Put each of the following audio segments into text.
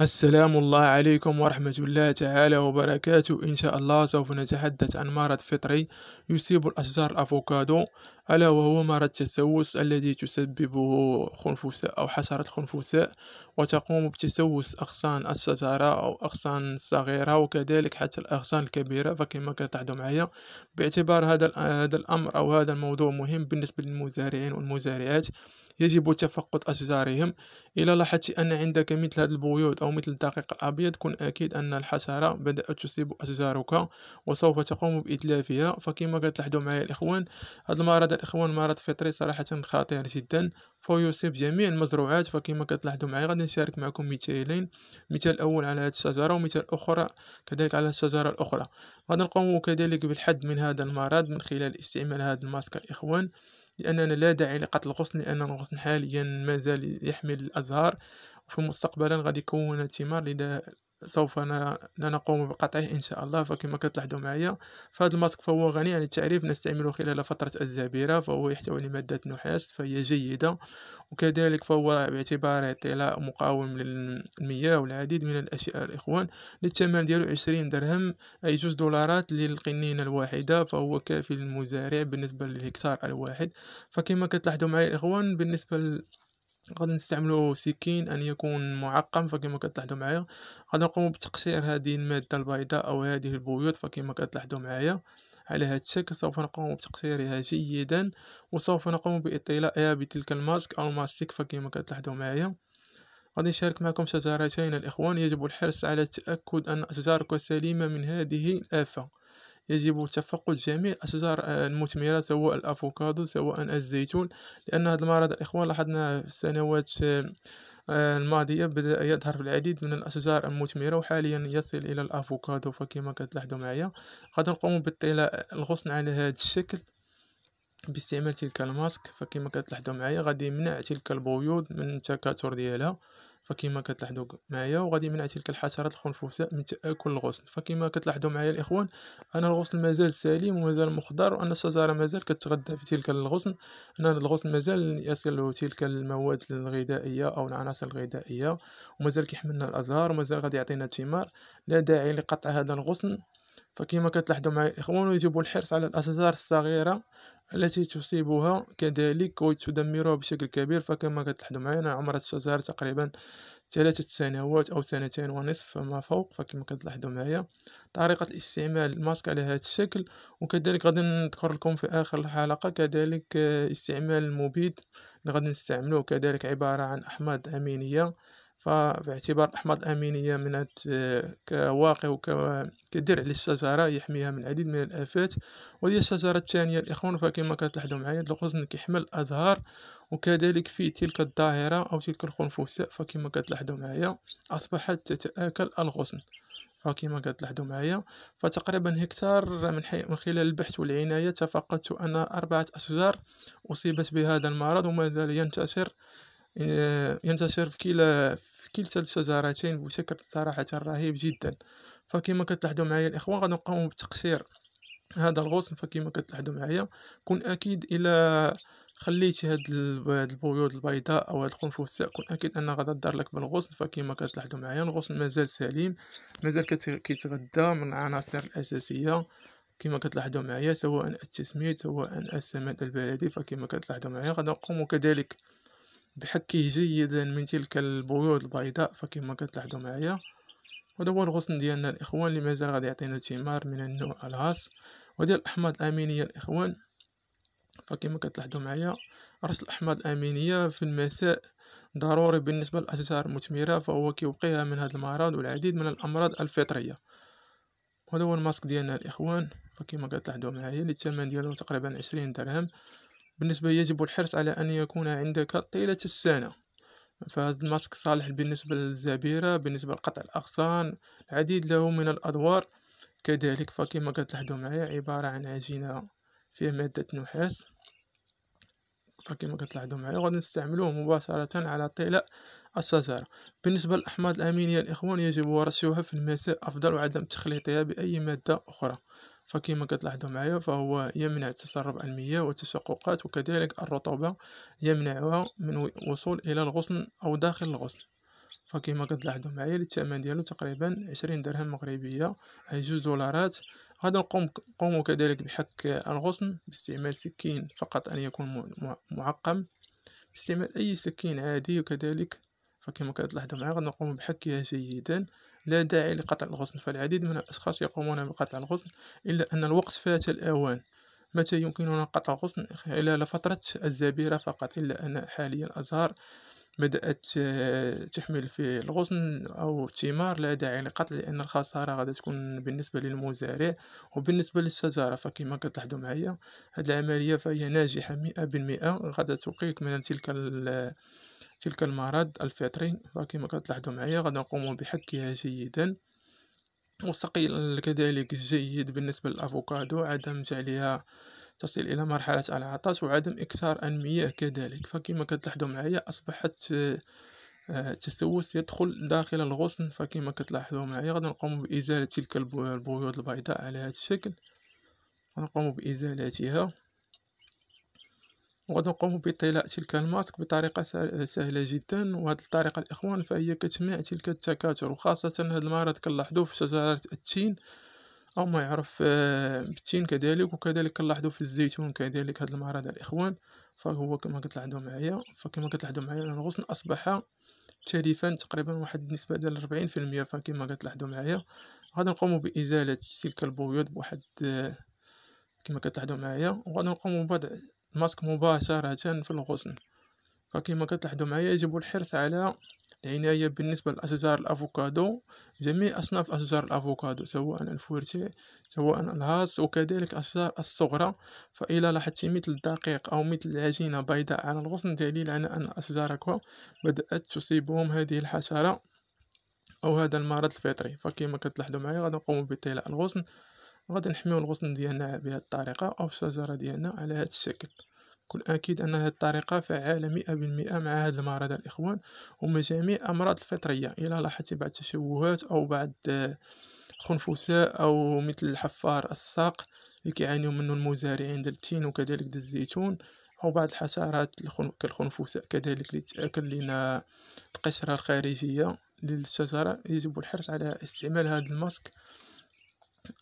السلام الله عليكم ورحمة الله تعالى وبركاته إن شاء الله سوف نتحدث عن مرض فطري يصيب الأشجار الأفوكادو ألا وهو مرض التسوس الذي تسببه خنفساء أو حشرة خنفساء وتقوم بتسوس أغصان الشجرة أو أغصان صغيرة وكذلك حتى الأغصان الكبيرة فكما كتلاحظوا معايا باعتبار هذا هذا الأمر أو هذا الموضوع مهم بالنسبة للمزارعين والمزارعات يجب تفقد أشجارهم إلى لاحظت أن عندك مثل هذه البيوض أو مثل الدقيق الأبيض كن أكيد أن الحشرة بدأت تصيب أشجارك وسوف تقوم بإتلافها فكما كتلاحظوا معي الإخوان هذا المرض الإخوان مرض فطري صراحة خطير جدا فيصيب جميع المزروعات فكما كتلاحظوا معي غادي نشارك معكم مثالين مثال أول على هذه الشجرة ومثال أخرى كذلك على الشجرة الأخرى غادي نقوم كذلك بالحد من هذا المرض من خلال استعمال هذا الماسك الإخوان لأننا لا داعي لقتل الغصن لأن الغصن حاليا مازال يحمل الأزهار وفي مستقبلا غادي يكون ثمار لذا سوف نقوم بقطعه ان شاء الله فكما كتلاحظوا معايا فهاد الماسك فهو غني عن التعريف نستعمله خلال فتره الزبيره فهو يحتوي على ماده نحاس فهي جيده وكذلك فهو باعتباره طلاء مقاوم للمياه والعديد من الاشياء الاخوان للثمن ديالو 20 درهم اي جوج دولارات للقنينه الواحده فهو كافي للمزارع بالنسبه للهكتار الواحد فكما كتلاحظوا معايا الاخوان بالنسبه غادي نستعملو سكين ان يكون معقم فكما كتلاحظوا معايا غادي نقوم بتقشير هذه الماده البيضاء او هذه البيوض فكما كتلاحظوا معايا على هذا الشكل سوف نقوم بتقشيرها جيدا وسوف نقوم باطلائها بتلك الماسك او الماستيك فكما كتلاحظوا معايا غادي نشارك معكم شجرتين الاخوان يجب الحرص على التاكد ان اشجارك سليمه من هذه الافه يجب تفقد جميع الأشجار المثمرة سواء الأفوكادو سواء الزيتون لأن هذا المرض الإخوان لاحظناه في السنوات آه، الماضية بدأ يظهر في العديد من الأشجار المثمرة وحاليا يصل إلى الأفوكادو فكما كتلاحظوا معايا غادي نقوم بالطلاء الغصن على هذا الشكل باستعمال تلك الماسك فكما كتلاحظوا معايا غادي يمنع تلك البيوض من التكاثر ديالها فكما كتلاحظوا معايا وغادي يمنع تلك الحشرات الخنفساء من تاكل الغصن فكما كتلاحظوا معايا الاخوان ان الغصن مازال سليم ومازال مخضر وان الشجره مازال كتغذى في تلك الغصن ان الغصن مازال يصل تلك المواد الغذائيه او العناصر الغذائيه ومازال كيحملنا الازهار ومازال غادي يعطينا الثمار لا داعي لقطع هذا الغصن فكما كتلاحظوا معي إخوان يجب الحرص على الأشجار الصغيرة التي تصيبها كذلك وتدمرها بشكل كبير فكما كتلاحظوا معي أنا عمرت الشجر تقريبا ثلاثة سنوات أو سنتين ونصف فما فوق فكما كتلاحظوا معايا طريقة استعمال الماسك على هذا الشكل وكذلك غادي نذكر لكم في آخر الحلقة كذلك آه، استعمال المبيد اللي غادي نستعملوه كذلك عبارة عن أحماض أمينية فباعتبار الأحماض الأمينية من آه، كواقع وكدرع للشجرة يحميها من العديد من الآفات وهي الشجرة الثانية الإخوان فكما كتلاحظوا معايا الغصن كيحمل الأزهار وكذلك في تلك الظاهرة أو تلك الخنفساء فكما كتلاحظوا معايا أصبحت تتآكل الغصن فكما كتلاحظوا معايا فتقريبا هكتار من, حي... من خلال البحث والعناية تفقدت أنا أربعة أشجار أصيبت بهذا المرض وما زال ينتشر آه، ينتشر في كلا في كلتا الشجرتين بشكل صراحة رهيب جدا فكما كتلاحظوا معايا الإخوان غادي نقوم بتقشير هذا الغصن فكما كتلاحظوا معايا كون أكيد إلى خليت هاد البيوض البيضاء او هاد الخنفساء كون اكيد ان غادا دار لك بالغصن فكما كتلاحظوا معايا الغصن مازال سليم مازال كيتغدى من العناصر الاساسيه كما كتلاحظوا معايا سواء التسميد سواء السماد البلدي فكما كتلاحظوا معايا غادي نقوم كذلك بحكيه جيدا من تلك البيوض البيضاء فكما كتلاحظوا معايا وهذا هو الغصن ديالنا الاخوان اللي مازال غادي يعطينا ثمار من النوع الهاص وديال الاحماض الامينيه الاخوان فكما كتلاحظوا معايا راس الاحماض الامينيه في المساء ضروري بالنسبه للاشجار المثمره فهو كيوقيها من هذا المرض والعديد من الامراض الفطريه وهذا هو الماسك ديالنا الاخوان فكما كتلاحظوا معايا اللي الثمن ديالو تقريبا 20 درهم بالنسبة يجب الحرص على أن يكون عندك طيلة السنة فهذا الماسك صالح بالنسبة للزبيرة بالنسبة لقطع الأغصان العديد له من الأدوار كذلك فكما كتلاحظوا معايا عبارة عن عجينة فيها مادة نحاس الخطه كما كتلاحظوا معايا غادي نستعملوه مباشرة على طلاء الشجرة بالنسبة للأحماض الأمينية الإخوان يجب رشوها في المساء أفضل وعدم تخليطها بأي مادة أخرى فكما كتلاحظوا معايا فهو يمنع تسرب المياه والتشققات وكذلك الرطوبة يمنعها من وصول إلى الغصن أو داخل الغصن فكما كتلاحظوا معايا الثمن ديالو تقريبا عشرين درهم مغربيه اي جوج دولارات غادي نقوم كذلك بحك الغصن باستعمال سكين فقط ان يكون معقم باستعمال اي سكين عادي وكذلك فكما كتلاحظوا معايا غادي نقوم بحكها جيدا لا داعي لقطع الغصن فالعديد من الاشخاص يقومون بقطع الغصن الا ان الوقت فات الاوان متى يمكننا قطع الغصن خلال فترة الزبيرة فقط إلا أن حاليا الأزهار بدأت تحمل في الغصن أو الثمار لا داعي لقتل لأن الخسارة غادي تكون بالنسبة للمزارع وبالنسبة للشجرة فكما كتلاحظوا معايا هاد العملية فهي ناجحة مئة بالمئة غادي تقيك من تلك تلك المرض الفطري فكما كتلاحظوا معايا غادي نقوم بحكها جيدا وسقي كذلك جيد بالنسبة للأفوكادو عدم جعلها تصل إلى مرحلة العطش وعدم إكثار المياه كذلك فكما كتلاحظوا معايا أصبحت التسوس آه، يدخل داخل الغصن فكما كتلاحظوا معايا غادي نقوم بإزالة تلك البيوض البيضاء على هذا الشكل غنقوم بإزالتها وغادي نقوم بطلاء تلك الماسك بطريقة سهلة جدا وهذه الطريقة الإخوان فهي كتمنع تلك التكاثر وخاصة هذا المرض كنلاحظوه في شجرة التين أو ما يعرف آه، بالتين كذلك وكذلك كنلاحظو في الزيتون كذلك هاد المرض الإخوان فهو كما كتلاحظو معايا فكما كتلاحظو معايا الغصن أصبح تاليفا تقريبا واحد النسبة ديال ربعين في المية فكما كتلاحظو معايا غادي نقومو بإزالة تلك البيوض بواحد آه، كما كتلاحظو معايا وغادي نقومو بوضع الماسك مباشرة في الغصن فكما كتلاحظو معايا يجب الحرص على العناية بالنسبة لأشجار الأفوكادو جميع أصناف أشجار الأفوكادو سواء الفورتي سواء الهاس وكذلك الأشجار الصغرى فإلى لاحظتي مثل الدقيق أو مثل العجينة بيضاء على الغصن دليل على أن أشجارك بدأت تصيبهم هذه الحشرة أو هذا المرض الفطري فكما كتلاحظوا معايا غادي نقوم بطلاء الغصن غادي نحميو الغصن ديالنا بهذه الطريقة أو الشجرة ديالنا على هذا الشكل كل أكيد أن هذه الطريقة فعالة مئة بالمئة مع هذا المرض الإخوان ومع جميع الأمراض الفطرية إلى لاحظتي بعض التشوهات أو بعض الخنفساء أو مثل الحفار الساق اللي كيعانيو منه المزارعين ديال التين وكذلك ديال الزيتون أو بعض الحشرات كالخنفساء كذلك اللي تأكل لنا القشرة الخارجية للشجرة يجب الحرص على استعمال هذا الماسك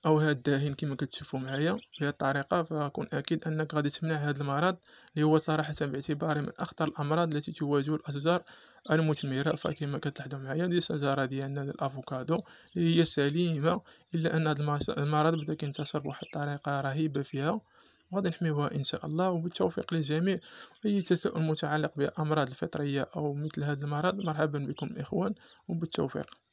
او هاد الدهين كما كتشوفوا معايا بهذه الطريقه فكون اكيد انك غادي تمنع هذا المرض اللي هو صراحه باعتباره من اخطر الامراض التي تواجه الاشجار المثمره فكما كتلاحظوا معايا دي الشجره ديالنا الافوكادو اللي هي سليمه الا ان هذا المرض بدا كينتشر بواحد الطريقه رهيبه فيها وغادي نحميوها ان شاء الله وبالتوفيق للجميع اي تساؤل متعلق بالامراض الفطريه او مثل هذا المرض مرحبا بكم الاخوان وبالتوفيق